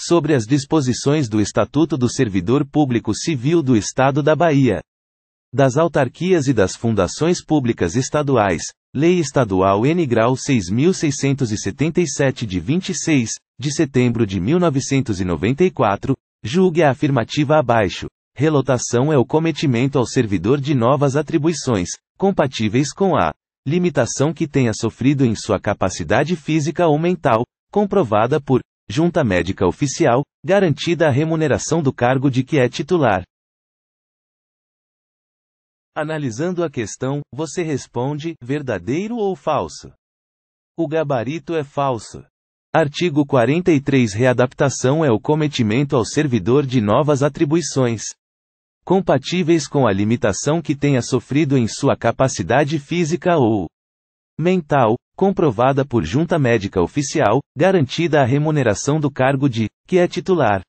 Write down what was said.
sobre as disposições do Estatuto do Servidor Público Civil do Estado da Bahia, das autarquias e das fundações públicas estaduais, Lei Estadual N. Grau 6677 de 26, de setembro de 1994, julgue a afirmativa abaixo. Relotação é o cometimento ao servidor de novas atribuições, compatíveis com a limitação que tenha sofrido em sua capacidade física ou mental, comprovada por junta médica oficial, garantida a remuneração do cargo de que é titular. Analisando a questão, você responde: verdadeiro ou falso? O gabarito é falso. Artigo 43 Readaptação é o cometimento ao servidor de novas atribuições compatíveis com a limitação que tenha sofrido em sua capacidade física ou mental, comprovada por junta médica oficial, garantida a remuneração do cargo de, que é titular.